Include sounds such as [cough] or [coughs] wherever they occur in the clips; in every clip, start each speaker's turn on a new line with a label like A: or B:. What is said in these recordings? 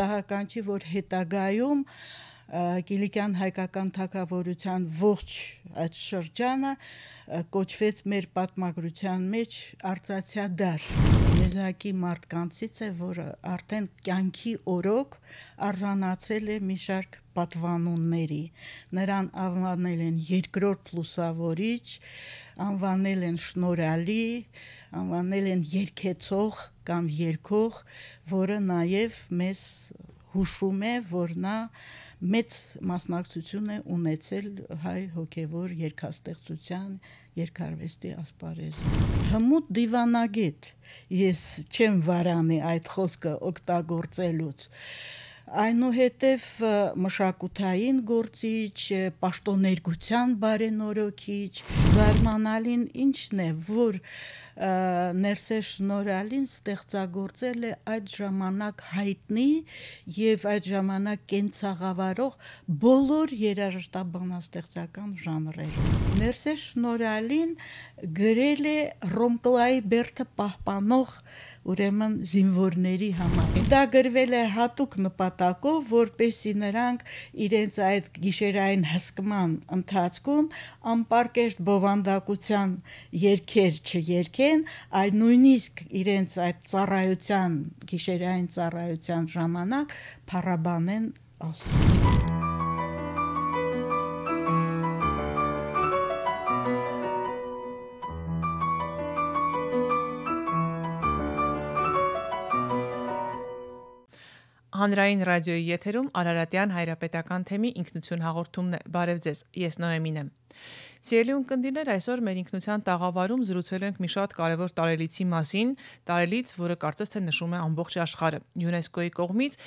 A: պատահական չի, որ հետագայում Կիլիկյան հայկական թակավորության ողջ այդ շրջանը կոչվեց մեր պատմագրության մեջ Արցախյա դար եզակի մարդկանցից է, որը արդեն կյանքի օրոք արժանացել է մի շարք պատվանունների։ Նրան անվանել են երկրորդ լուսավորիչ, անվանել են շնորհալի, անվանել են երկեցող կամ երկող, որը նաև մեզ հուշում է, որ նա մեծ մասնակցություն է ունեցել հայ հոգևոր երկաստեղծության, երկարվեստի ասպարեզում։ Հմուտ դիվանագետ ես չեմ վարանի այդ խոսքը օգտագործելուց այնուհետև մշակութային գործիչ, պաշտոներգության բարենորոգիչ, զարմանալին ինչն է, որ Ներսե Շնորհալին ստեղծագործել է այդ ժամանակ հայտնի եւ այդ ժամանակ կենցաղավարող բոլոր երաժշտաբանաստեղծական ժանրերը։ Ներսե Շնորհալին գրել է Ռոմկլայի Բերթը պահպանող ուրեմն զինվորների համար։ Դա գրվել է հատուկ նպատակով, որպեսի նրանք իրենց այդ գիշերային հսկման ընթացքում անպարկեշտ բովանդակության երկեր չերկեն, այլ նույնիսկ իրենց այդ ծառայության, գիշերային ծառայության ժամանակ փառաբանեն Աստծուն։
B: Հանրային ռադիոյի եթերում Արարատյան հայրապետական թեմի ինքնություն հաղորդումն է։ Բարև ձեզ։ Ես Նոեմին եմ։ Սիրելի ունկնդիրներ, այսօր մեր ինքնության տաղավարում զրուցել ենք մի շատ կարևոր տարելիցի մասին, տարելից, որը կարծես թե նշում է ամբողջ աշխարհը։ ՅՈՒՆԵՍԿՕ-ի կողմից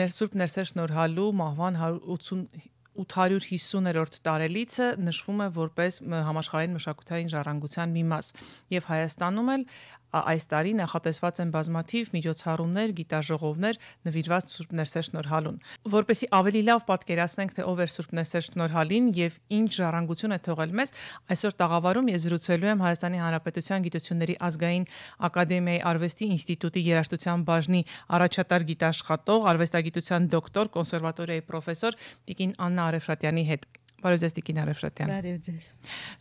B: ներսուրբ ներսեր շնորհալու մահվան 180 850-րդ տարելիցը նշվում է որպես համաշխարհային մշակութային ժառանգության մի մաս եւ Հայաստանում էլ այս տարի նախատեսված են բազմաթիվ միջոցառումներ, գիտաժողովներ նվիրված Սուրբ Ներսեր շնորհալուն, որպեսզի ավելի լավ պատկերացնենք թե ով է Սուրբ Ներսեր շնորհալին եւ ինչ ժառանգություն է թողել մեզ, այսօր տաղավարում ես զրուցելու եմ Հայաստանի Հանրապետության Գիտությունների ազգային ակադեմիայի արվեստի ինստիտուտի երաժշտության բաժնի առաջատար գիտաշխատող, արվեստագիտության դոկտոր, կոնսերվատորիայի պրոֆեսոր Տիկին Աննա Արեֆրատյանի հետ։ Բարև ձեզ Տիկին Արեֆրատյան։ Բարև ձեզ։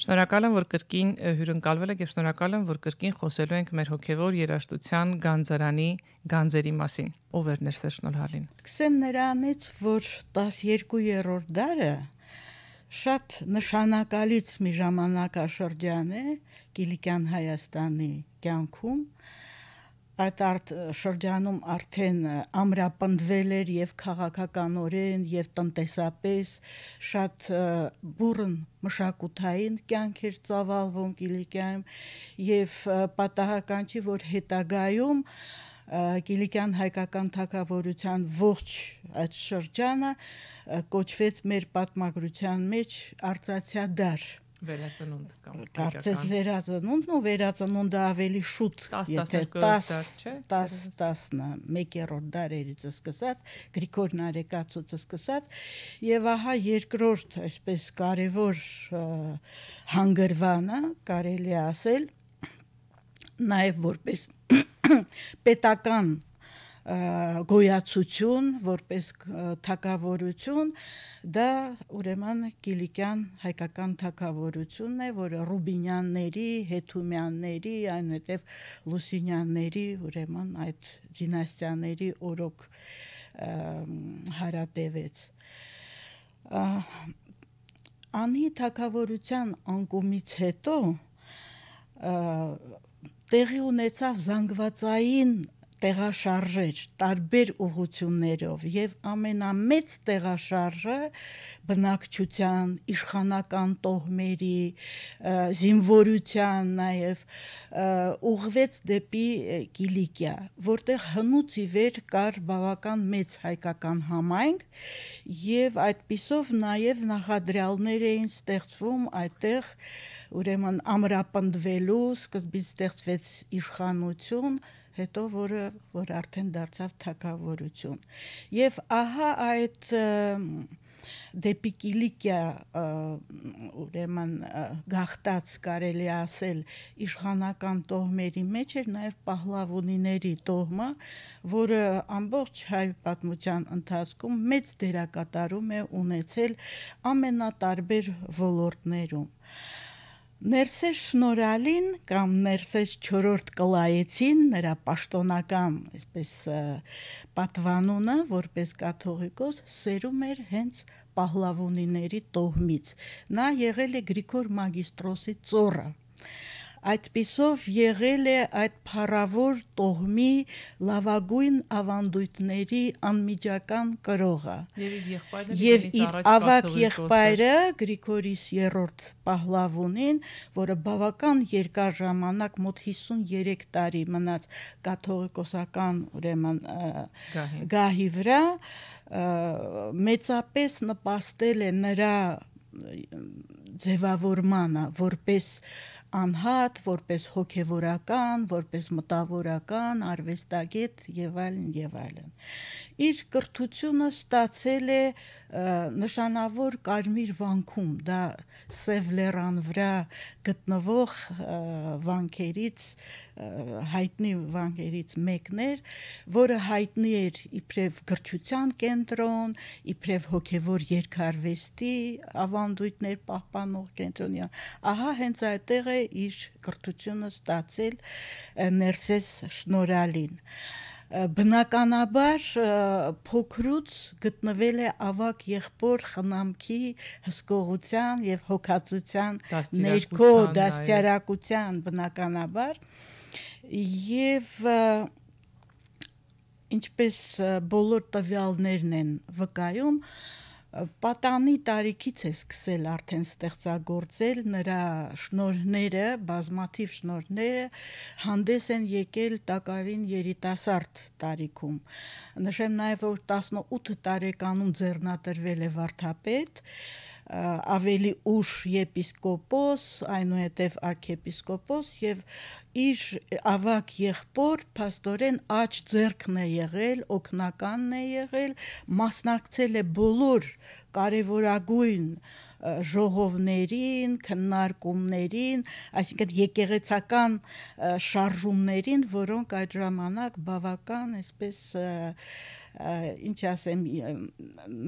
B: Շնորհակալ եմ, որ կրկին հյուրընկալվել եք եւ շնորհակալ եմ, որ կրկին խոսելու ենք մեր հոգեվոր երաժշտության Գանձարանի Գանձերի մասին։ Ով էր ներսեր շնորհալին։
A: Սկսեմ նրանից, որ 12-րդ դարը շատ նշանակալից մի ժամանակաշրջան է Կիլիկյան Հայաստանի կյանքում, այդ արդ շրջանում արդեն ամրապնդվել էր եւ քաղաքականորեն եւ տնտեսապես շատ բուրըն մշակութային կյանք էր ծավալվում Կիլիկիայում եւ պատահական չի որ հետագայում Կիլիկյան հայկական թակավորության ողջ այդ շրջանը կոչվեց մեր պատմագրության մեջ Արցախյա դար։ Ա,
B: վերածնունդ կամ կարծես
A: վերածնունդն ու վերածնունդը ավելի շուտ 10-12 դար, չէ՞։ 10-10-ն, 1-րդ դարերից սկսած, Գրիգոր Նարեկացուցը սկսած, եւ ահա երկրորդ այսպես կարևոր հանգրվանը կարելի է ասել նաև որպես [coughs] պետական գոյացություն, որպես թակավորություն, դա ուրեմն Կիլիկյան հայկական թակավորությունն է, որը Ռուբինյանների, Հեթումյանների, այնուհետև Լուսինյանների, ուրեմն այդ դինաստիաների օրոք հարատևեց։ Անի թակավորության անկումից հետո տեղի ունեցավ զանգվածային տեղաշարժեր տարբեր ուղություններով եւ ամենամեծ տեղաշարժը բնակչության, իշխանական տոհմերի, զինվորության նաեւ ուղղվեց դեպի Կիլիկիա, որտեղ հնուց ի վեր կար բավական մեծ հայկական համայնք եւ այդպիսով նաեւ նախադրյալներ էին ստեղծվում այդտեղ ուրեմն ամրապնդվելու սկզբից ստեղծվեց իշխանություն հետո որը որ արդեն դարձավ թակավորություն եւ ահա այդ դեպի կիլիկիա ուրեմն գախտած կարելի ասել իշխանական տոհմերի մեջ էր նաև պահլավոնիների տոհմը, որը ամբողջ հայ պատմության ընթացքում մեծ դերակատարում է ունեցել ամենատարբեր ոլորտներում։ Ներսես շնորհալին կամ ներսես 4-րդ կլայեցին նրա պաշտոնական, այսպես պատվանունը որպես կաթողիկոս սերում էր հենց պահլավոնիների տոհմից։ Նա եղել է Գրիգոր Մագիստրոսի ծոռը։ Այդպիսով եղել է այդ փառավոր տոհմի լավագույն ավանդույթների անմիջական կրողը։ Եվ իր ավակ եղբայրը Գրիգորիս 3-րդ Պահլավոնին, որը բավական երկար ժամանակ մոտ 53 տարի մնաց կաթողիկոսական ուրեմն գահի վրա, մեծապես նպաստել է նրա ձևավորմանը որպես անհատ, որպես հոգևորական, որպես մտավորական, արվեստագետ եւ այլն եւ այլն։ Իր կրթությունը ստացել է նշանավոր Կարմիր վանքում, դա Սև լեռան վրա գտնվող վանքերից հայտնի վանքերից մեկն էր, որը հայտնի էր իբրև գրչության կենտրոն, իբրև հոգևոր երկարվեստի ավանդույթներ պահպանող կենտրոն։ Ահա հենց այդտեղ է իր կրթությունը ստացել Ներսես Շնորալին բնականաբար փոքրուց գտնվել է ավակ եղբոր խնամքի հսկողության եւ հոգացության ներքո դաստիարակության բնականաբար եւ ինչպես բոլոր տվյալներն են վկայում պատանի տարիքից է սկսել արդեն ստեղծագործել նրա շնորհները, բազմաթիվ շնորհները հանդես են եկել տակավին երիտասարդ տարիքում։ Նշեմ նաև որ 18 տարեկանում ձեռնատրվել է վարդապետ, ավելի ուշ եպիսկոպոս, այնուհետև arczepiskopos եւ իր ավակ եղբոր пастоրեն աճ ձերքն է եղել, օկնականն է եղել, մասնակցել է բոլոր կարևորագույն ժողովներին, քննարկումներին, այսինքն եկեղեցական շարժումներին, որոնք այդ ժամանակ բավական այսպես և, ինչ ասեմ,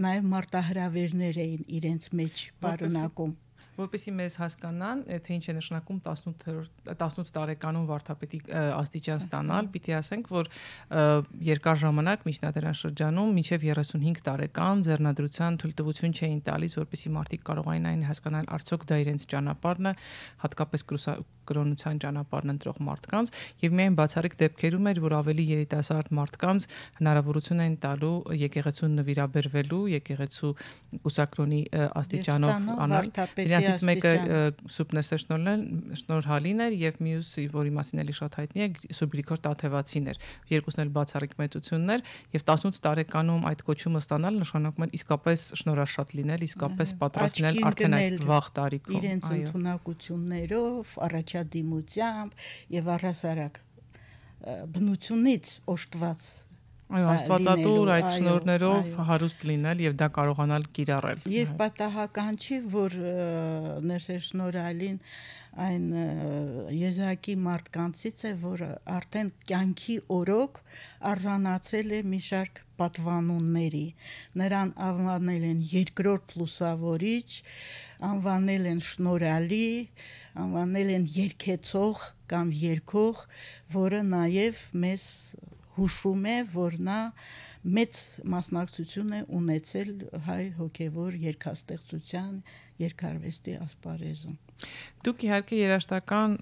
A: նաև մարտահրավերներ էին իրենց մեջ պարունակում որպեսի մեզ
B: հասկանան, թե ինչ է նշանակում 18 18 տարեկանում վարդապետի աստիճան ստանալ, պիտի ասենք, որ երկար ժամանակ միջնադարյան շրջանում մինչև 35 տարեկան ձեռնադրության թույլտվություն չէին տալիս, որպեսի մարդիկ կարողային այն հասկանալ, արդյոք դա իրենց ճանապարհն է, հատկապես կրոնության ճանապարհն ընտրող մարդկանց եւ միայն բացառիկ դեպքերում էր, որ ավելի երիտասարդ մարդկանց հնարավորություն են տալու եկեղեցուն նվիրաբերվելու, եկեղեցու կուսակրոնի աստիճանով անալ։ Դրանից մեկը Սուբներ Սեշնորն շնորհալին էր եւ մյուսը, որի մասին էլի շատ հայտնի է, Սուրբ Գրիգոր Տաթևացին էր։ Երկուսն էլ բացառիկ մեծություններ եւ 18 տարեկանում այդ կոչումը ստանալ նշանակում է իսկապես շնորհաշատ լինել, իսկապես պատրաստ լինել արդեն այդ վաղ տարիքում։ Իրենց
A: ընտունակություններով առաջ առաջադիմությամբ եւ առհասարակ բնությունից օժտված Այո, Աստվածատուր այդ շնորներով
B: հարուստ լինել եւ դա կարողանալ կիրառել։ Եվ
A: պատահական չի, որ ներսեր շնորհալին այն եզակի մարդկանցից է, որ արդեն կյանքի օրոք արժանացել է մի շարք պատվանունների։ Նրան անվանել են երկրորդ լուսավորիչ, անվանել են շնորհալի, անվանել են երկեցող կամ երկող, որը նաև մեզ հուշում է, որ նա մեծ մասնակցություն է ունեցել հայ հոգևոր երկաստեղծության, երկարվեստի ասպարեզում։
B: Դուք իհարկե երաշտական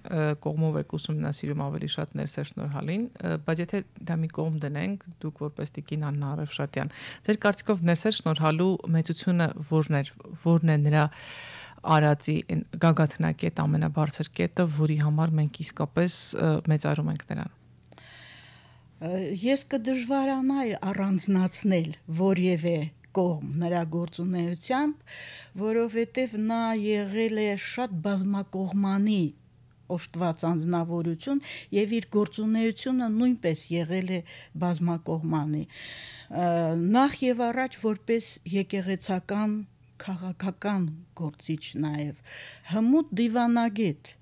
B: կողմով եք ուսումնասիրում ավելի շատ ներսեր շնորհալին, բայց եթե դա մի կողմ դնենք, դուք որպես տիկին Աննա Արևշատյան, ձեր կարծիքով ներսեր շնորհալու մեծությունը ո՞րն է, ո՞րն է նրա արածի գագաթնակի այդ ամենաբարձր կետը, որի համար մենք իսկապես մեծարում ենք նրան։
A: Ես կդժվարանայի առանձնացնել որևէ կողմ նրա գործունեությամբ, որովհետև նա եղել է շատ բազմակողմանի օշտված անձնավորություն եւ իր գործունեությունը նույնպես եղել է բազմակողմանի։ Նախ եւ առաջ որպես եկեղեցական քաղաքական գործիչ նաև հմուտ դիվանագետ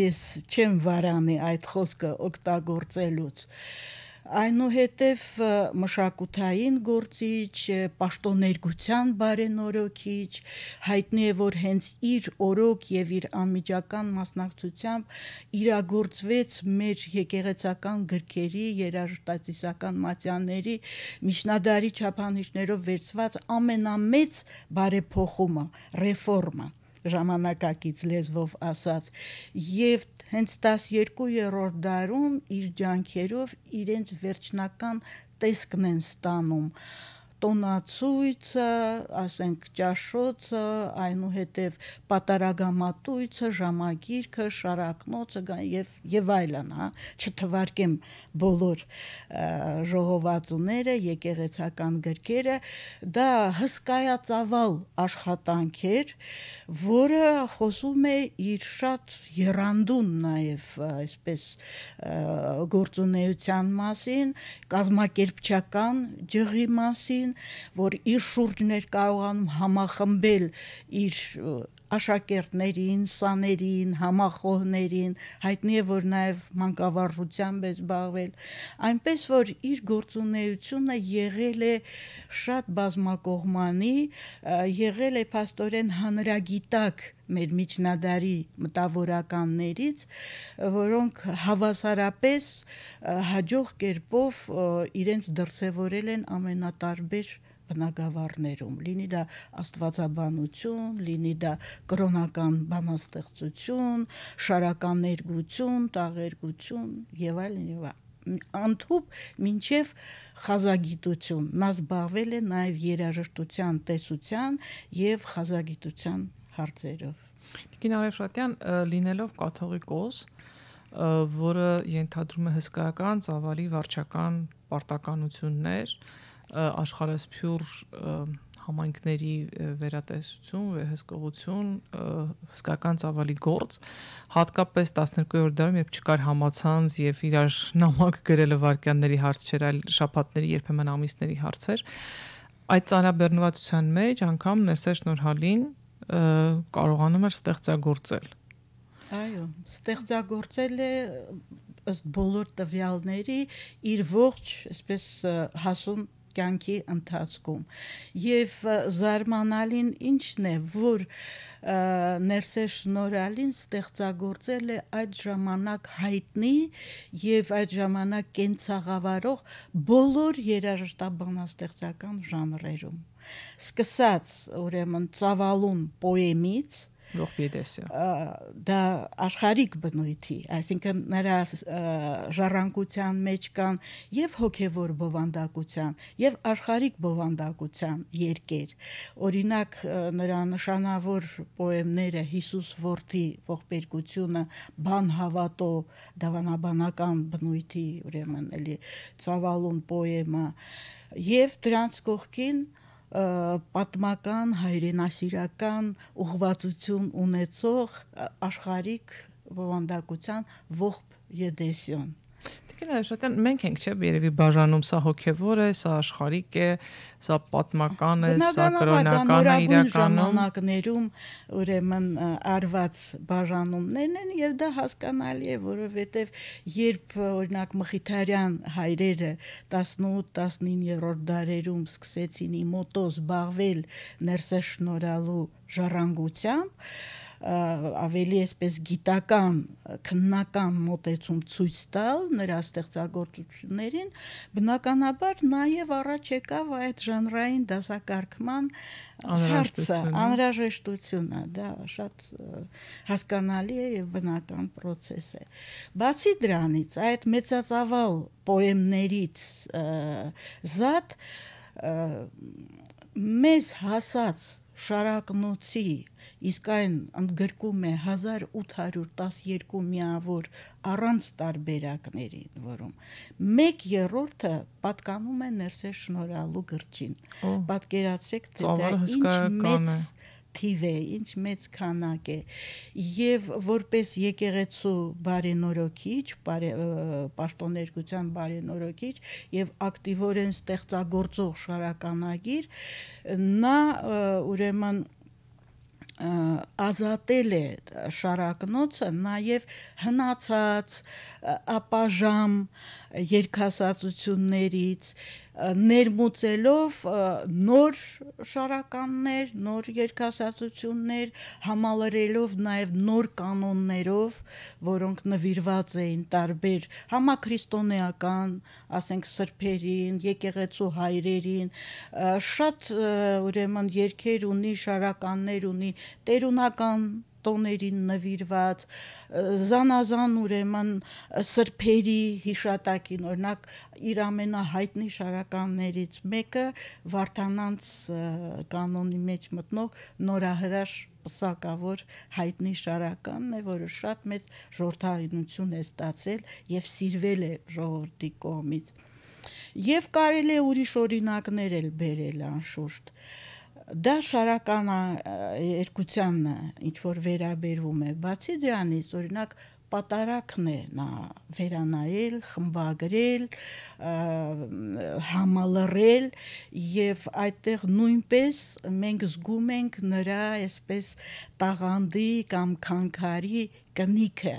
A: ես չեմ վարանի այդ խոսքը օգտագործելուց Այնուհետև մշակութային գործիչ, պաշտոներգության բարենորոքիչ, հայտնի է, որ հենց իր օրոք եւ իր անմիջական մասնակցությամբ իրագործվեց մեր եկեղեցական գրքերի, երաժշտացիսական մատյանների միջնադարի չափանիշներով վերծված ամենամեծ բարեփոխումը, ռեֆորմը ժամանակակից լեզվով ասած եւ հենց 12-րդ դարում իր ջանքերով իրենց վերջնական տեսքն են ստանում տոնացույցը, ասենք ճաշոցը, այնուհետև պատարագամատույցը, ժամագիրքը, շարակնոցը եւ եւ այլն, հա, չթվարկեմ բոլոր ժողովածուները, եկեղեցական գրքերը, դա հսկայածավալ աշխատանք էր, որը խոսում է իր շատ երանդուն նաեւ այսպես գործունեության մասին, կազմակերպչական ջղի մասին, որ իր շուրջն էր կարողանում համախմբել իր աշակերտներին, սաներին, համախոհներին, հայտնի է որ նաև մանկավարժությամբ է զբաղվել, այնպես որ իր գործունեությունը եղել է շատ բազմակողմանի, եղել է աստորեն հանրագիտակ մեր միջնադարի մտավորականներից, որոնք հավասարապես հաջող կերպով իրենց դրսևորել են ամենատարբեր բնակավարներում, լինի դա աստվածաբանություն, լինի դա կրոնական բանաստեղծություն, շարական ներգություն, տաղերգություն եւ այլն եւ անթուփ մինչև խազագիտություն նա զբաղվել է նաև երաժշտության տեսության եւ խազագիտության հարցերով Տիկին Արեշատյան
B: լինելով կաթողիկոս որը ենթադրում է հսկայական ծավալի վարչական պարտականություններ աշխարհասփյուր համայնքների վերատեսություն, հսկողություն, հսկական ծավալի գործ, հատկապես 12-րդ դարում, երբ չկար համացանց եւ իրար նամակ գրելը վարքյանների հարց չէր, այլ շաբաթների, երբեմն ամիսների հարց էր, այդ ծանրաբեռնվածության մեջ անգամ ներսե շնորհալին կարողանում էր ստեղծագործել։
A: Այո, ստեղծագործել է ըստ բոլոր տվյալների իր ողջ, այսպես հասուն կյանքի ընթացքում եւ զարմանալին ինչն է որ ներսե շնորհալին ստեղծագործել է այդ ժամանակ հայտնի եւ այդ ժամանակ կենցաղավարող բոլոր երաժշտաբանաստեղծական ժանրերում սկսած ուրեմն ծավալուն պոեմից
B: Լոխպեդեսը։
A: Դա աշխարհիկ բնույթի, այսինքն նրա ժառանգության մեջ կան եւ հոգեվոր բովանդակության եւ աշխարհիկ բովանդակության երկեր։ Օրինակ նրա նշանավոր պոեմները Հիսուս որդի ողբերգությունը, բան հավատո դավանաբանական բնույթի, ուրեմն էլի ծավալուն պոեմա եւ դրանց կողքին պատմական հայրենասիրական ուղղվածություն ունեցող աշխարհիկ բովանդակության ողբ եդեսյոն
B: Դե Տիկին Արշատյան, մենք ենք չէ երևի բաժանում սա հոգևոր է, սա աշխարհիկ է, սա պատմական է, սա կրոնական է իրականում։
A: Ժամանակներում ուրեմն արված բաժանումներն են եւ դա հասկանալի է, որովհետեւ երբ օրինակ Մխիթարյան հայրերը 18-19-րդ դարերում սկսեցին իմոտոզ զբաղվել ներսաշնորհալու ժառանգությամբ, ավելի այսպես գիտական քննական մոտեցում ցույց տալ նրա ստեղծագործություններին բնականաբար նաև առաջ եկավ այդ ժանրային դասակարգման հարցը անհրաժեշտությունը դա շատ հասկանալի է եւ բնական process է բացի դրանից այդ մեծածավալ պոեմներից զատ մեզ հասած շարակնոցի իսկ այն ընդգրկում է 1812 միավոր առանց տարբերակներին, որում 1/3-ը պատկանում է ներսեր շնորհալու գրչին։ Պատկերացրեք, թե դա ինչ մեծ թիվ է, ինչ մեծ քանակ է։ Եվ որպես եկեղեցու բարենորոքիչ, պաշտոներգության բարենորոքիչ եւ ակտիվորեն ստեղծագործող շարականագիր, նա ուրեմն ազատել է շարակնոցը նաև հնացած ապաժամ երկհասացություններից ներմուծելով նոր շարականներ, նոր երկասացություններ, համալրելով նաև նոր կանոններով, որոնք նվիրված էին տարբեր համաքրիստոնեական, ասենք սրբերին, եկեղեցու հայրերին, շատ ուրեմն երկեր ունի, շարականներ ունի, տերունական տոներին նվիրված զանազան ուրեմն սրբերի հիշատակին օրինակ իր ամենահայտնի շարականներից մեկը Վարդանանց կանոնի մեջ մտնող նորահրաշ պսակավոր հայտնի շարականն է, որը շատ մեծ ժողովրդայնություն է ստացել եւ սիրվել է ժողովրդի կողմից։ Եվ կարելի է ուրիշ օրինակներ էլ բերել անշուշտ։ Ա, դա շարական երկության ինչ որ վերաբերվում է բացի դրանից օրինակ պատարակն է նա վերանայել, խմբագրել, համալրել եւ այդտեղ նույնպես մենք զգում ենք նրա այսպես տաղանդի կամ քանքարի կնիքը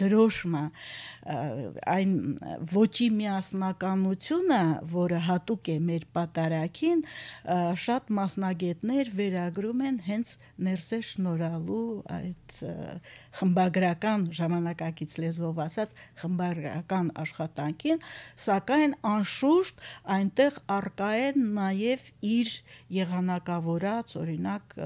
A: դրոշմը այն ոչի միասնականությունը, որը հատուկ է մեր պատարակին, շատ մասնագետներ վերագրում են հենց ներսե շնորհալու այդ խմբագրական ժամանակակից լեզվով ասած խմբագրական աշխատանքին, սակայն անշուշտ այնտեղ արկա է նաև իր եղանակավորած օրինակ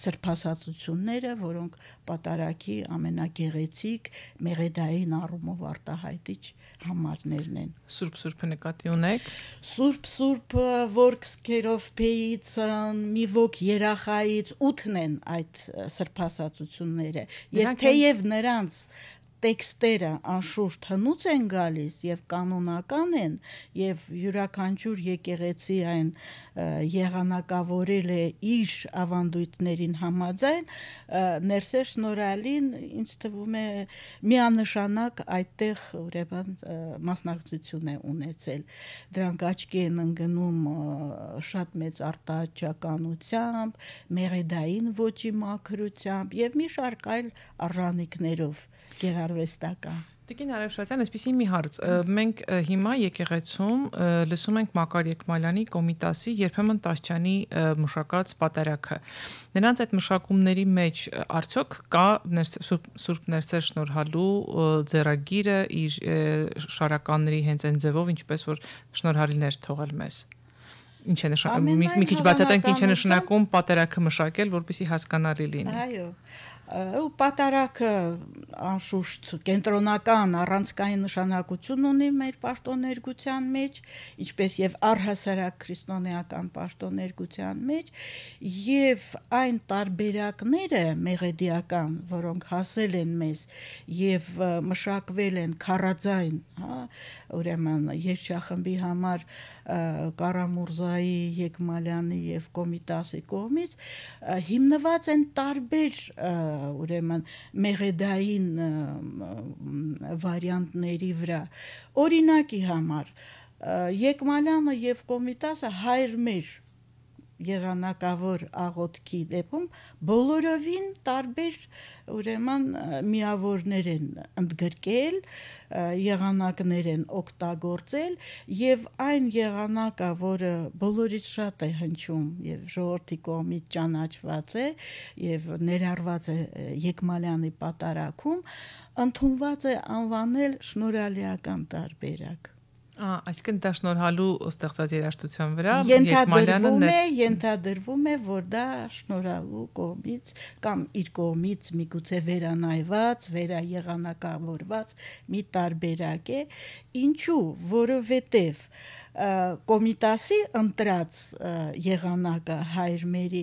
A: սրբասացությունները, որոնք պատարակի ամենագեղեցիկ մեղեդային առումով արտահայտիչ համարներն են։ Սուրբ Սուրբը նկատի ունեք։ Սուրբ Սուրբը որ քսկերով փեից մի ոգ երախայից ութն են այդ սրբասացությունները։ Եթեև նրանց տեքստերը անշուշտ հնուց են գալիս եւ կանոնական են եւ յուրաքանչյուր եկեղեցի այն եղանակավորել է իր ավանդույթներին համաձայն ներսե շնորհալին ինչ թվում է միանշանակ այդտեղ ուրեմն մասնակցություն է ունեցել դրանք աչքի են ընկնում շատ մեծ արտահայտականությամբ մեղեդային ոչի մաքրությամբ եւ մի շարք այլ արժանինքներով գեղարվեստական։
B: Տիկին Արևշացյան, այսպեսի մի հարց։ Մենք հիմա եկեղեցում լսում ենք Մակար Եկմալյանի Կոմիտասի երբեմն Տաշչյանի մշակած պատարակը։ Նրանց այդ մշակումների մեջ արդյոք կա Սուրբ Ներսեր շնորհալու ձեռագիրը իր շարականների հենց այն ձևով, ինչպես որ շնորհալիներ թողել մեզ։ Ինչ է նշանակում, մի քիչ բացատրենք ինչ է նշանակում պատարակը մշակել, որպեսզի հասկանալի լինի։
A: Այո ու պատարակը անշուշտ կենտրոնական առանցքային նշանակություն ունի մեր պաշտոներգության մեջ, ինչպես եւ առհասարակ քրիստոնեական պաշտոներգության մեջ, եւ այն տարբերակները մեղեդիական, որոնք հասել են մեզ եւ մշակվել են քարաձայն, հա, ուրեմն երշախմբի համար Կարամուրզայի, Եկմալյանի եւ Կոմիտասի կողմից հիմնված են տարբեր ուրեմն մեղեդային վարիանտների վրա։ Օրինակի համար Եկմալյանը եւ Կոմիտասը հայր մեր եղանակավոր աղոթքի դեպքում բոլորովին տարբեր ուրեմն միավորներ են ընդգրկել, եղանակներ են օգտագործել եւ այն եղանակը, որը բոլորից շատ է հնչում եւ ժողովրդի կողմից ճանաչված է եւ ներառված է Եկմալյանի պատարակում, ընդունված է անվանել շնորհալիական տարբերակ
B: Այսինքն դա շնորհալու ստեղծած երաժշտության վրա Եկմալյանը է,
A: ենթադրվում է, որ դա շնորհալու կողմից կամ իր կողմից միգուցե վերանայված, վերաեղանակավորված մի տարբերակ է, ինչու, որովհետև որ կոմիտասի ընտրած եղանակը հայրմերի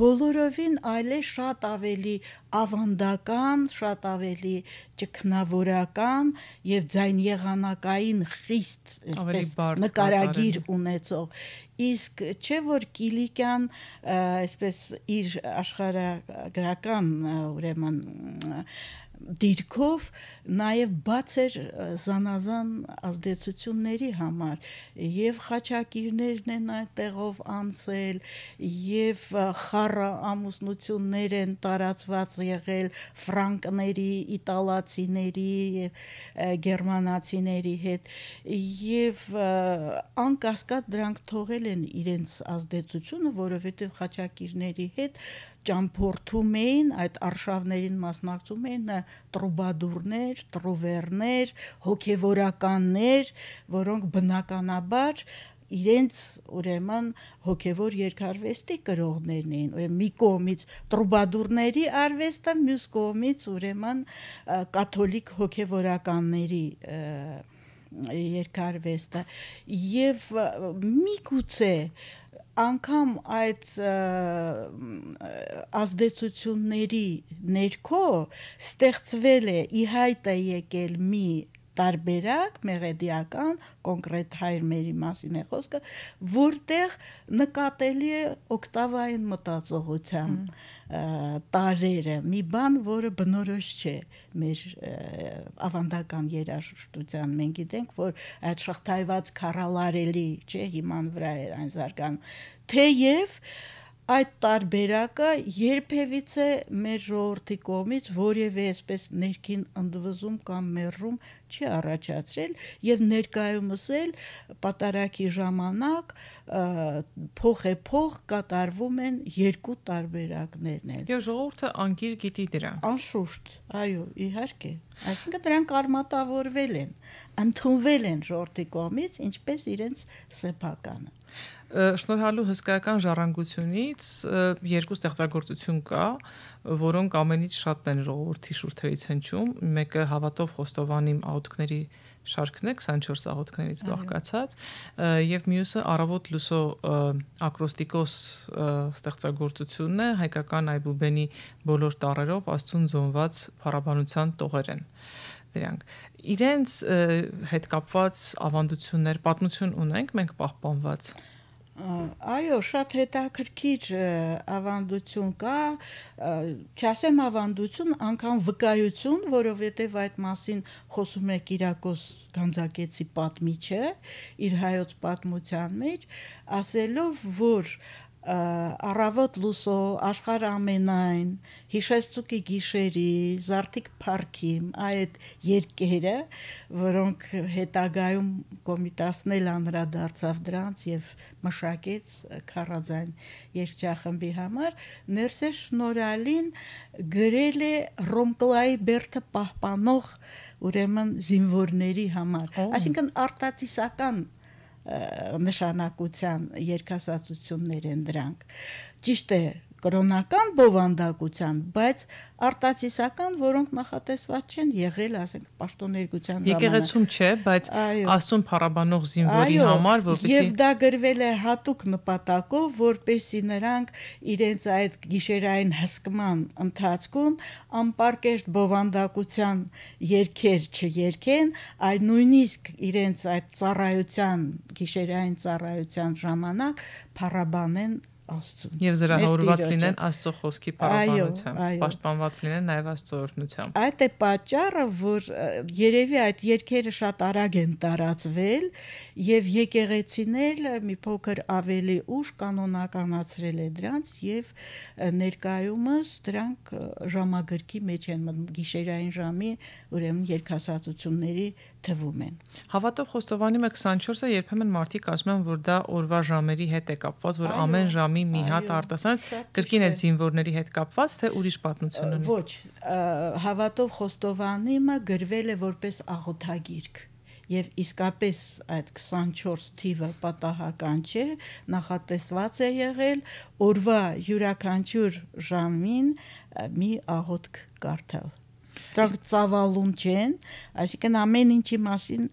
A: բոլորովին այլ է շատ ավելի ավանդական, շատ ավելի ճգնավորական եւ ձայն եղանակային խիստ այսպես նկարագիր ունեցող իսկ չէ որ Կիլիկյան այսպես իր աշխարհագրական ուրեմն դիրքով նաև բաց էր զանազան ազդեցությունների համար եւ խաչակիրներն են այդ տեղով անցել եւ խառը ամուսնություններ են տարածված եղել ֆրանկների, իտալացիների եւ գերմանացիների հետ եւ անկասկած դրանք թողել են իրենց ազդեցությունը, որովհետեւ խաչակիրների հետ ճամփորդում էին, այդ արշավներին մասնակցում էին տրուբադուրներ, տրուվերներ, հոգևորականներ, որոնք բնականաբար իրենց ուրեմն հոգևոր երկարվեստի գրողներն էին ուրեմն մի կողմից տրուբադուրների արվեստը մյուս կողմից ուրեմն կաթոլիկ հոգևորականների երկարվեստը եւ միգուցե անգամ այդ ազդեցությունների ներքո ստեղծվել է իհայտ է եկել մի տարբերակ մեղեդիական կոնկրետ հայրմերի մասին է խոսքը, որտեղ նկատելի է օկտավային մտածողության տարերը, մի բան, որը բնորոշ չէ մեր ավանդական երաժշտության։ Մենք գիտենք, որ այդ շղթայված քարալարելի, չէ, հիման վրա է այն զարգան։ Թեև դե այդ տարբերակը երբևիցե մեր ժողովրդի կողմից որևէ այսպես ներքին ընդվզում կամ մերրում չի առաջացրել եւ ներկայումս էլ պատարակի ժամանակ փող է փող կատարվում են երկու տարբերակներն
B: էլ։ Եվ ժողովուրդը անգիր գիտի դրա։
A: Անշուշտ, այո, իհարկե։ Այսինքն դրանք արմատավորվել են, ընդունվել են ժողովրդի կողմից ինչպես իրենց սեփականը։
B: Շնորհալու հսկայական ժառանգությունից երկու ստեղծագործություն կա, որոնք ամենից շատն են ժողովրդի շուրթերից հնչում։ Մեկը հավատով Խոստովանիմ աուտքների շարքն է 24 աղոթքներից բաղկացած եւ մյուսը Արավոտ լուսո ակրոստիկոս ստեղծագործությունն է հայկական այբուբենի բոլոր տարերով աստուն զոնված փառաբանության տողերեն դրանք իրենց հետ կապված ավանդություններ պատմություն ունենք մենք պահպանված
A: Այո, շատ հետաքրքիր ավանդություն կա, չասեմ ավանդություն, անգամ վկայություն, որովհետև այդ մասին խոսում է Կիրակոս Գանձակեցի պատմիչը իր հայոց պատմության մեջ, ասելով, որ առավոտ լուսո աշխարհ ամենայն հիշեցուկի գիշերի զարտիկ парքի այդ երկերը որոնք հետագայում կոմիտասն էլ անդրադարձավ դրանց եւ մշակեց քարազան երկչախմբի համար ներսե շնորհալին գրել է ռոմկլայի բերթը պահպանող ուրեմն զինվորների համար այսինքն արտատիսական նշանակության երկասացություններ են դրանք։ Ճիշտ է, կրոնական բովանդակության, բայց արտասիսական, որոնք նախատեսված չեն եղել, ասենք, պաշտոներգության համար։ Եկեղեցում
B: չէ, բայց Աստուն փառաբանող զինվորի համար, որովհետեւ Եվ
A: դա գրվել է հատուկ նպատակով, որպեսի նրանք իրենց այդ գիշերային հսկման ընթացքում անպարկեշտ բովանդակության երկեր չերկեն, այլ նույնիսկ իրենց այդ ծառայության, գիշերային ծառայության ժամանակ փառաբանեն Աստծուն։ Եվ զրահավորված լինեն Աստծո խոսքի փառաբանությամբ,
B: պաշտպանված լինեն նաև Աստծո օրհնությամբ։
A: Այդ է պատճառը, որ երևի այդ երկերը շատ արագ են տարածվել եւ եկեղեցին էլ մի փոքր ավելի ուշ կանոնականացրել է դրանց եւ ներկայումս դրանք ժամագրքի մեջ են գիշերային ժամի, ուրեմն երկհասացությունների թվում են։ Հավատով խոստովանում
B: է 24-ը երբեմն մարդիկ ասում են, որ դա օրվա ժամերի հետ է կապված, որ ամեն ժամի մի հատ արտասանց կրկին է զինվորների հետ կապված, թե ուրիշ պատմություն ունի։
A: Ոչ, հավատով խոստովանումը գրվել է որպես աղոթագիրք եւ իսկապես այդ 24 թիվը պատահական չէ, նախատեսված է եղել օրվա յուրաքանչյուր ժամին մի աղոթք կարդալ։ Դրանք ծավալուն չեն, այսինքն ամեն ինչի մասին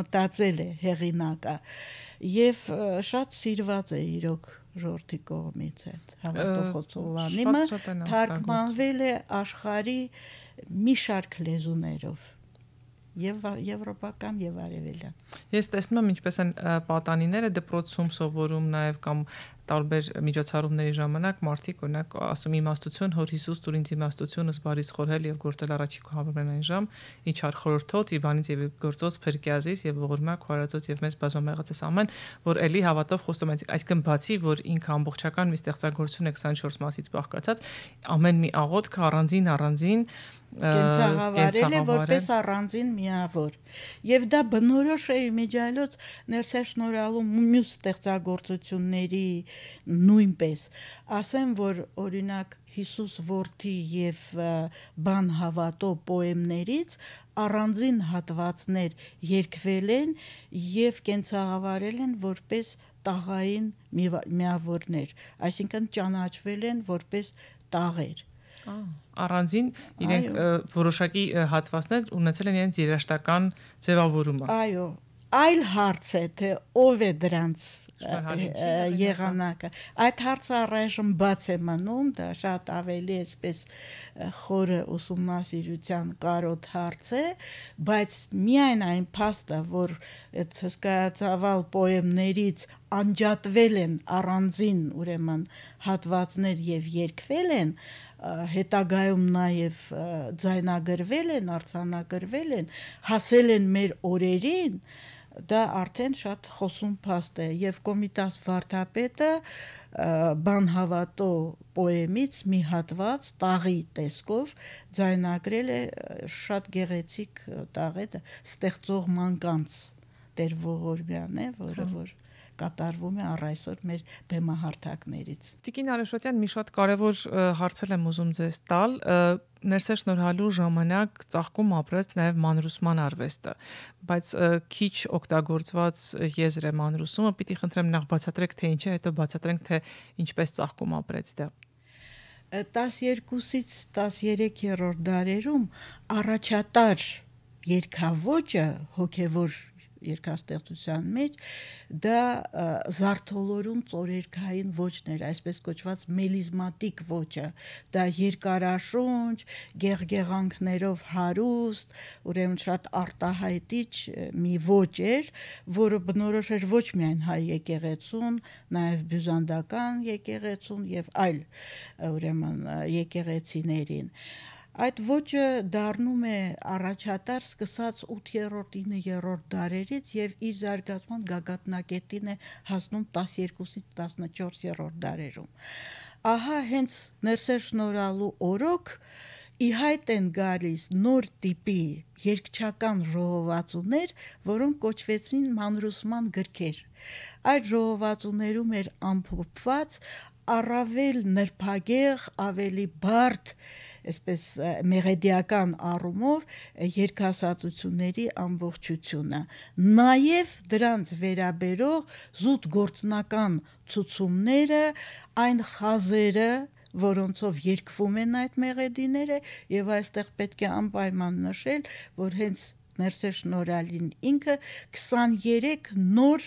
A: մտածել է հեղինակը եւ շատ սիրված է իրոք ժորթի կողմից այդ հավատոխոցովանիմը թարգմանվել է աշխարի մի շարք լեզուներով եւ եվրոպական եւ արևելյան։ Ես
B: տեսնում եմ ինչպես են պատանիները դպրոցում սովորում նաեւ կամ տարբեր միջոցառումների ժամանակ մարդիկ օրինակ ասում իմաստություն, հոր Հիսուս ծուր ինձ իմաստությունը զբարից խորհել եւ գործել առաջիկա հավերժային ժամ, ինչ ար խորհրդոց, իբանից եւ գործոց փրկիազից եւ ողորմակ հարածոց եւ մեզ բազմամեղացես ամեն, որ ելի հավատով խոսում են, այսինքն բացի որ ինքը ամբողջական մի ստեղծագործություն է 24 մասից բաղկացած, ամեն մի աղոթքը առանձին առանձին կենցաղավարել է որպես
A: առանձին միավոր։ Եվ դա բնորոշ է միջայլոց ներսաշնորհալու մյուս ստեղծագործությունների, նույնպես ասեմ որ օրինակ Հիսուս Որթի եւ Բան հավատո պոեմներից առանձին հատվածներ երկվել են եւ կենցաղավարել են որպես տաղային միավորներ, այսինքն ճանաչվել են որպես տաղեր։ Ա, առանձին իրենք
B: որոշակի հատվածներ ունեցել են իրենց երաշտական ձևավորումը։
A: Այո, այլ հարց է թե ով է դրանց հա, եղանակը այդ հարցը առայժմ բաց է մնում դա շատ ավելի այսպես խորը ուսումնասիրության կարոտ հարց է բայց միայն այն փաստը որ այդ հսկայացավալ պոեմներից անջատվել են առանձին ուրեմն հատվածներ եւ երկվել են հետագայում նաև ձայնագրվել են, արցանագրվել են, հասել են մեր օրերին, դա արդեն շատ խոսում փաստ է եւ կոմիտաս վարդապետը բանհավատո պոեմից մի հատված տաղի տեսքով ձայնագրել է շատ գեղեցիկ տաղետը ստեղծող մանկանց Տեր Ողորմյանն է, որը հա։ որ կատարվում է առ այսօր մեր բեմահարթակներից։
B: Տիկին Արեշոտյան, մի շատ կարևոր հարցել եմ ուզում ձեզ տալ, ներսե շնորհալու ժամանակ ծաղկում ապրեց նաև մանրուսման արվեստը, բայց քիչ օգտագործված եզր է մանրուսումը, պիտի խնդրեմ նախ բացատրեք թե ինչ է, հետո բացատրենք թե ինչպես
A: ծաղկում ապրեց դա։ 12-ից 13-րդ դարերում առաջատար երկավոճը հոգևոր երկաստեղծության մեջ դա զարթոլորում ծորերքային ոչն էր, այսպես կոչված մելիզմատիկ ոճը։ Դա երկարաշունչ, գեղգեղանքներով հարուստ, ուրեմն շատ արտահայտիչ մի ոճ էր, որը բնորոշ էր ոչ միայն հայ եկեղեցուն, նաև բյուզանդական եկեղեցուն եւ այլ ուրեմն եկեղեցիներին։ եկ Այդ ոճը դառնում է առաջատար սկսած 8-րդ 9-րդ դարերից եւ իր զարգացման գագաթնակետին է հասնում 12-ից 14-րդ դարերում։ Ահա հենց ներսեր շնորհալու օրոք ի հայտ են գալիս նոր տիպի երկչական ժողովածուներ, որոնք կոչվեցին մանրուսման գրքեր։ Այդ ժողովածուներում էր ամփոփված առավել նրբագեղ, ավելի բարդ այսպես մեղեդիական առումով երկհասացությունների ամբողջությունը նաև դրանց վերաբերող զուտ գործնական ցուցումները այն խազերը որոնցով երկվում են այդ մեղեդիները եւ այստեղ պետք է անպայման նշել որ հենց ներսե շնորհալին ինքը 23 նոր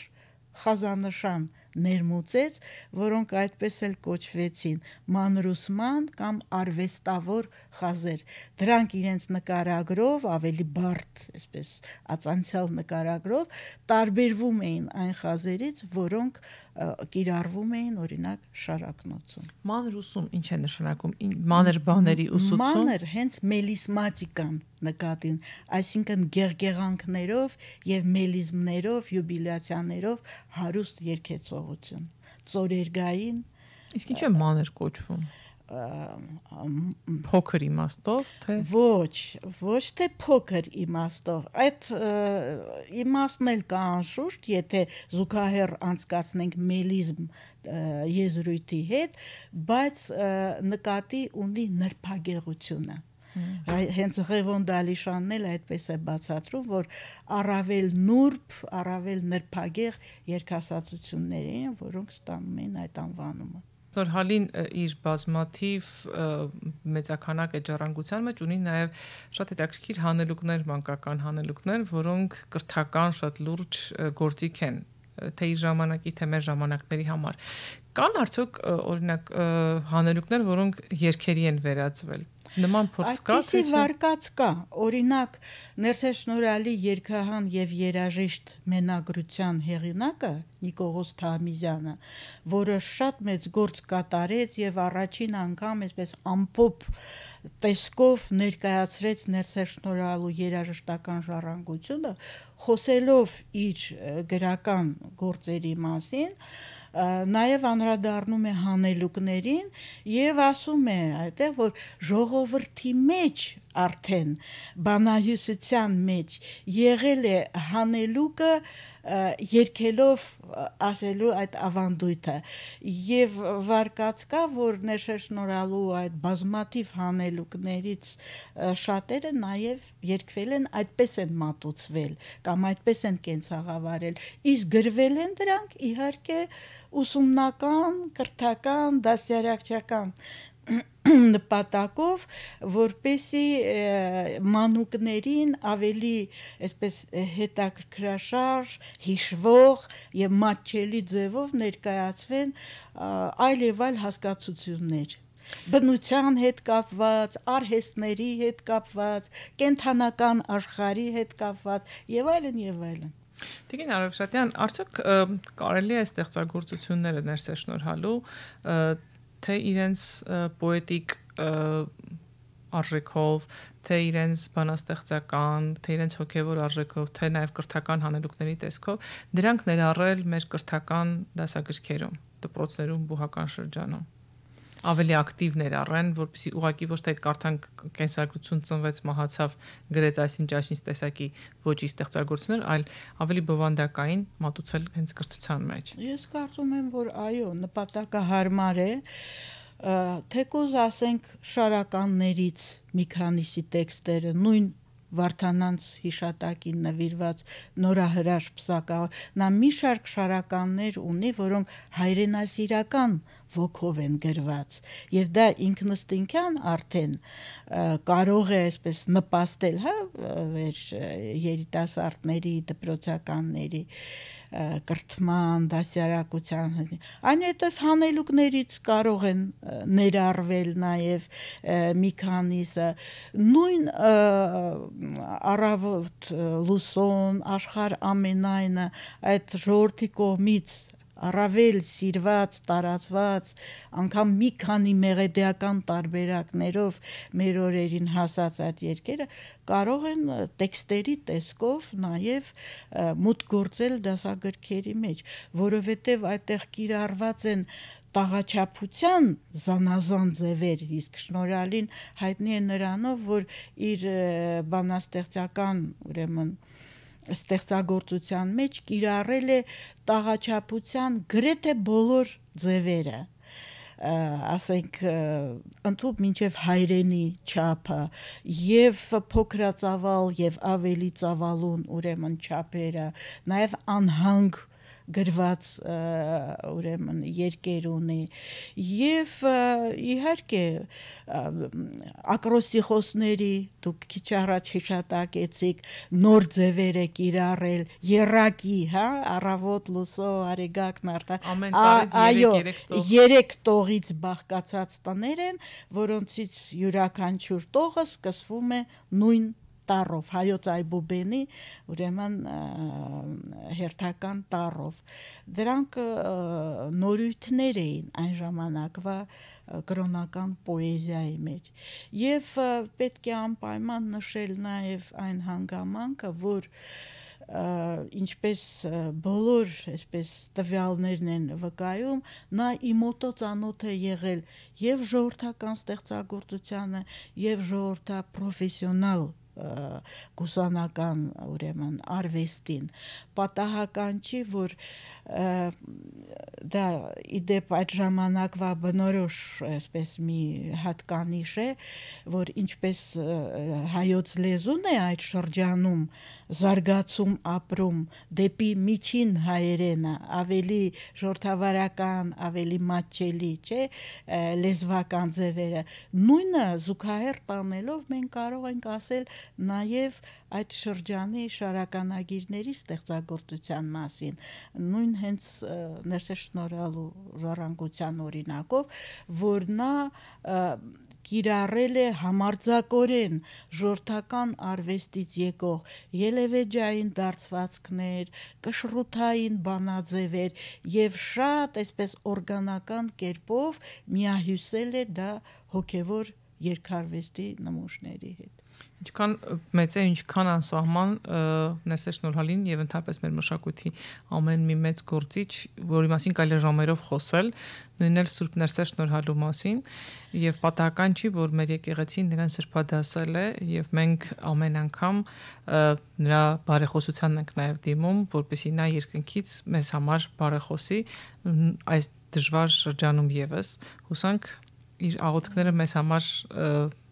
A: խազանշան ներմուծեց, որոնք այդպես էլ կոչվեցին՝ մանրուսման կամ արվեստավոր խազեր։ Դրանք իրենց նկարագրով ավելի բարդ, այսպես, ածանցյալ նկարագրով տարբերվում էին այն խազերից, որոնք կիրառվում էին օրինակ շարակնոցում։ Մանր
B: ուսում ինչ է նշանակում։ Մանր բաների ուսուցում։ Մանր
A: հենց մելիսմատիկան նկատին, այսինքն գեղգեղանքներով եւ մելիզմներով, յուբիլյացիաներով հարուստ երկեցողություն։ Ծորերգային Իսկ ինչու է մանր կոչվում։ Ա,
B: փոքր իմաստով
A: թե ոչ ոչ թե փոքր իմաստով այդ իմաստն էլ կա անշուշտ եթե զուգահեռ անցկացնենք մելիզմ եզրույթի հետ բայց նկատի ունի նրբագեղությունը հենց Ղևոնդալիշանն էլ այդպես է բացատրում, որ առավել նուրբ, առավել նրբագեղ երկասացություններ են, որոնք ստանում են այդ անվանումը
B: շնորհալին իր բազմաթիվ մեծականակ է ժառանգության մեջ ունի նաև շատ հետաքրքիր հանելուկներ, մանկական հանելուկներ, որոնք կրթական շատ լուրջ գործիք են թե իր ժամանակի, թե մեր ժամանակների համար։ Կան արդյոք օրինակ հանելուկներ, որոնք երկերի են վերածվել Նման փորձ կա, թե չէ։ վարկած
A: կա։ Օրինակ, Ներսե Շնորհալի երկհան եւ երաժիշտ մենագրության հեղինակը Նիկողոս Թամիզյանը, որը շատ մեծ գործ կատարեց եւ առաջին անգամ այսպես ամփոփ տեսքով ներկայացրեց Ներսե Շնորհալու երաժշտական ժառանգությունը, խոսելով իր գրական գործերի մասին, նաև անդրադառնում է հանելուկներին եւ ասում է այդտեղ որ ժողովրդի մեջ արդեն բանահյուսության մեջ եղել է հանելուկը երկելով ասելու այդ ավանդույթը եւ վարկած կա որ ներշնորհալու այդ բազմաթիվ հանելուկներից շատերը նաեւ երկվել են այդպես են մատուցվել կամ այդպես են կենցաղավարել իսկ գրվել են դրանք իհարկե ուսումնական կրթական դասյարակչական նպատակով, որպեսի մանուկներին ավելի, այսպես հետաքրքրաշար, հիշվող եւ մատչելի ձևով ներկայացվեն այլևալ այլ հասկացություններ բնության հետ կապված, արհեստների հետ կապված, կենթանական աշխարհի հետ կապված եւ այլն եւ այլն։ Տիկին Արևշատյան,
B: արդյոք կարելի է ստեղծագործությունները ներսեշնորհալու թե իրենց պոետիկ արժեքով, թե իրենց բանաստեղծական, թե իրենց հոգևոր արժեքով, թե նաև կրթական հանելուկների տեսքով, դրանք ներառել մեր կրթական դասագրքերում, դպրոցներում, բուհական շրջանում ավելի ակտիվ ներառեն, որպեսզի ուղակի ոչ թե այդ կարթան կենսագրություն ծնվեց, մահացավ, գրեց այսինչ այսինչ տեսակի ոչի ստեղծագործություններ, այլ ավելի բովանդակային մատուցել հենց կրթության մեջ։
A: Ես կարծում եմ, որ այո, նպատակը հարմար է, թեկոզ ասենք շարականներից մի քանիսի տեքստերը նույն Վարդանանց հիշատակին նվիրված նորահրաշ պսակա նա մի շարք շարականներ ունի, որոնք հայրենասիրական ոգով են գրված եւ դա ինքնըստինքյան արդեն կարող է այսպես նպաստել հա մեր երիտասարդների դպրոցականների կրթման, դասյարակության։ Այնուհետև հանելուկներից կարող են ներառվել նաև մի քանիսը նույն առավոտ լուսոն աշխար ամենայնը այդ ժողովրդի կողմից առավել սիրված, տարածված, անգամ մի քանի մեղեդեական տարբերակներով մեր օրերին հասած այդ երկերը կարող են տեքստերի տեսքով նաև մուտք գործել դասագրքերի մեջ, որովհետև այդտեղ կիրառված են տաղաչափության զանազան ձևեր, իսկ շնորհալին հայտնի է նրանով, որ իր բանաստեղծական, ուրեմն, ստեղծագործության մեջ կիրառել է տաղաչապության գրեթե բոլոր ձևերը ասենք ընդհանուր մինչև հայրենի չափը եւ փոքրածավալ եւ ավելի ծավալուն ուրեմն չափերը նաեւ անհանգ գրված ուրեմն երկեր ունի եւ իհարկե ակրոստիխոսների դուք քիչ առաջ հիշատակեցիք նոր ձևեր է կիրառել երակի, հա, առավոտ լուսո արեգակ նարտա ամեն տարի 3 տողից բաղկացած տներ են, որոնցից յուրաքանչյուր տողը սկսվում է նույն տարով հայոց այբուբենի ուրեմն հերթական տարով դրանք նորույթներ էին այն ժամանակվա կրոնական պոեզիայի մեջ եւ պետք է անպայման նշել նաեւ այն հանգամանքը որ ինչպես բոլոր այսպես տվյալներն են վկայում, նա իմոտո ծանոթ է եղել եւ ժողովրդական ստեղծագործությանը, եւ ժողովրդա պրոֆեսիոնալ գուսանական ուրեմն արվեստին պատահական չի որ և, դա իդեպ այդ ժամանակվա բնորոշ այսպես մի հատկանիշ է որ ինչպես հայոց լեզուն է այդ շրջանում զարգացում ապրում դեպի միջին հայերենը ավելի ժողովրդավարական ավելի մատչելի չէ լեզվական ձևերը նույնը զուգահեռ տանելով մենք կարող ենք ասել նաև այդ շրջանի շարականագիրների ստեղծագործության մասին նույն հենց ներսեշնորալու ժառանգության օրինակով որ նա կիրառել է համարձակորեն ժորթական արվեստից եկող ելևեջային դարձվածքներ, կշռութային բանաձևեր եւ շատ այսպես օրգանական կերպով միահյուսել է դա հոգեվոր երկարվեստի նմուշների հետ։ Ինչքան
B: մեծ է, ինչքան անսահման ներսե շնորհալին եւ ընդհանրապես մեր մշակույթի ամեն մի մեծ գործիչ, որի մասին կարելի է ժամերով խոսել, նույնն էլ Սուրբ ներսե շնորհալու մասին եւ պատահական չի, որ մեր եկեղեցին նրան սրբադասել է եւ մենք ամեն անգամ նրա բարեխոսությանն ենք նաեւ դիմում, որպեսզի նա երկնքից մեզ համար բարեխոսի այս դժվար շրջանում եւս։ Հուսանք իր աղոթքները մեզ համար և,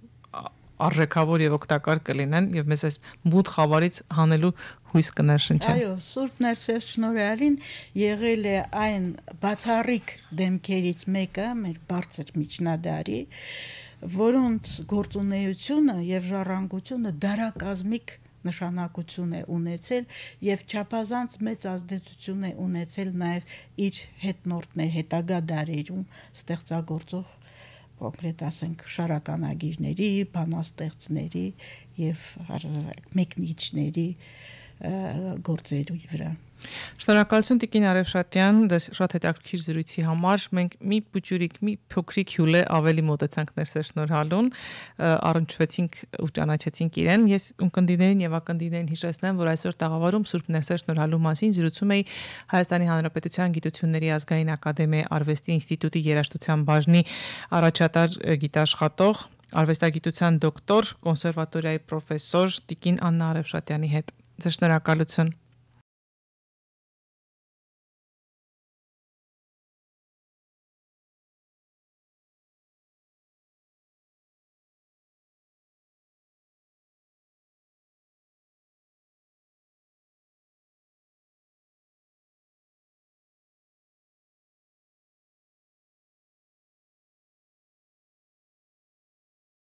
B: արժեքավոր եւ օգտակար կլինեն եւ մեզ այս մութ խավարից հանելու հույս կներշնչեն։ Այո,
A: Սուրբ Ներսես Շնորհալին եղել է այն բացառիկ դեմքերից մեկը մեր բարձր միջնադարի, որոնց գործունեությունը եւ ժառանգությունը դարակազմիկ նշանակություն է ունեցել եւ չափազանց մեծ ազդեցություն է ունեցել նաեւ իր հետնորդներ հետագա դարերում ստեղծագործող կոնկրետ ասենք շարականագիրների, բանաստեղծների եւ մեկնիչների գործերի վրա։
B: Շնորհակալություն Տիկին Արևշատյան, դա շատ հետաքրքիր զրույցի համար։ Մենք մի փոքրիկ, մի փոքրիկ հյուլե ավելի մոտեցանք ներսեր շնորհալուն, առնչվեցինք ու ճանաչեցինք իրեն։ Ես ունկնդիներին եւ ակնդիներին հիշեցնեմ, որ այսօր տաղավարում Սուրբ Ներսեր շնորհալու մասին զրուցում էի Հայաստանի Հանրապետության Գիտությունների ազգային ակադեմիայի Արվեստի ինստիտուտի երաժշտության բաժնի առաջատար գիտաշխատող արվեստագիտության դոկտոր, կոնսերվատորիայի պրոֆեսոր Տիկին Աննա Արևշատյանի հետ։ Ձեր շնորհակալություն։